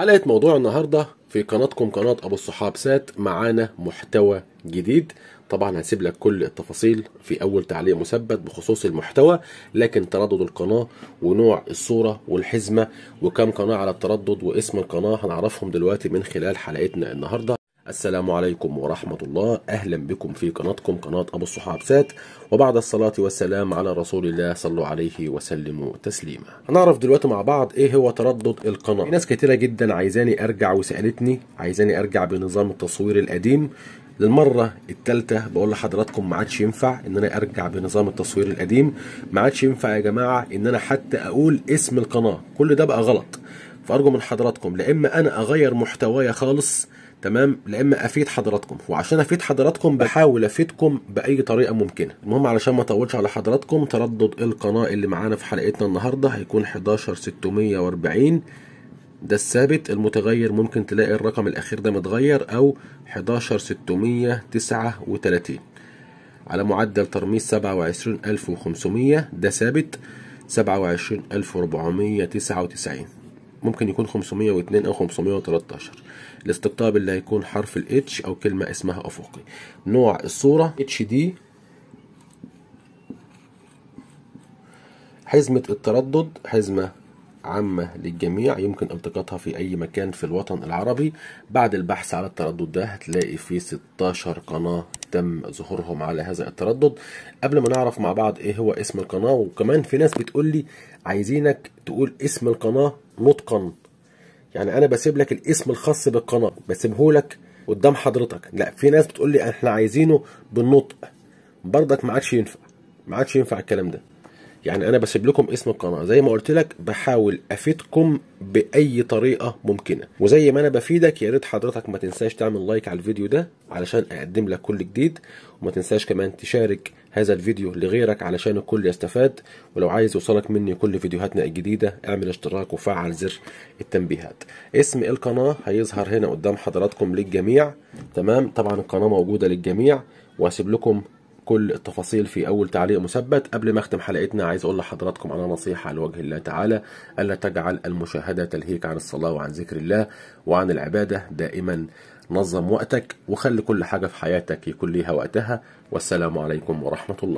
حلقة موضوع النهاردة في قناتكم قناة أبو الصحاب سات معانا محتوى جديد طبعا هسيب لك كل التفاصيل في أول تعليق مثبت بخصوص المحتوى لكن تردد القناة ونوع الصورة والحزمة وكم قناة على التردد واسم القناة هنعرفهم دلوقتي من خلال حلقتنا النهاردة السلام عليكم ورحمة الله أهلا بكم في قناتكم قناة أبو الصحاب سات وبعد الصلاة والسلام على رسول الله صلوا عليه وسلموا تسليما هنعرف دلوقتي مع بعض إيه هو تردد القناة في ناس كتيرة جدا عايزاني أرجع وسألتني عايزاني أرجع بنظام التصوير القديم للمرة التالتة بقول لحضراتكم ما عادش ينفع ان انا ارجع بنظام التصوير القديم ما عادش ينفع يا جماعة ان انا حتى اقول اسم القناة كل ده بقى غلط فارجو من حضراتكم لا اما انا اغير محتوايا خالص تمام اما افيد حضراتكم وعشان افيد حضراتكم بحاول افيدكم باي طريقه ممكنه المهم علشان ما اطولش على حضراتكم تردد القناه اللي معانا في حلقتنا النهارده هيكون 11640 ده الثابت المتغير ممكن تلاقي الرقم الاخير ده متغير او 11639 على معدل ترميز 27500 ده ثابت 27499 ممكن يكون 502 أو 513 الاستقطاب اللي هيكون حرف الاتش أو كلمة اسمها أفقي نوع الصورة اتش دي حزمة التردد حزمة عامة للجميع يمكن التقاطها في أي مكان في الوطن العربي بعد البحث على التردد ده هتلاقي في 16 قناة تم ظهورهم على هذا التردد قبل ما نعرف مع بعض إيه هو اسم القناة وكمان في ناس بتقول لي عايزينك تقول اسم القناة متقن يعني انا بسيب لك الاسم الخاص بالقناه بسيبه لك قدام حضرتك لا في ناس بتقول لي احنا عايزينه بالنطق برضك ما عادش ينفع ما عادش ينفع الكلام ده يعني انا بسيب لكم اسم القناه زي ما قلت لك بحاول افيدكم باي طريقه ممكنه وزي ما انا بفيدك يا ريت حضرتك ما تنساش تعمل لايك على الفيديو ده علشان اقدم لك كل جديد وما تنساش كمان تشارك هذا الفيديو لغيرك علشان الكل يستفاد ولو عايز يوصلك مني كل فيديوهاتنا الجديدة اعمل اشتراك وفعل زر التنبيهات اسم القناة هيظهر هنا قدام حضراتكم للجميع تمام طبعا القناة موجودة للجميع واسيب لكم كل التفاصيل في اول تعليق مثبت قبل ما اختم حلقتنا عايز اقول لحضراتكم على نصيحه لوجه الله تعالى الا تجعل المشاهده تلهيك عن الصلاه وعن ذكر الله وعن العباده دائما نظم وقتك وخلي كل حاجه في حياتك يكون ليها وقتها والسلام عليكم ورحمه الله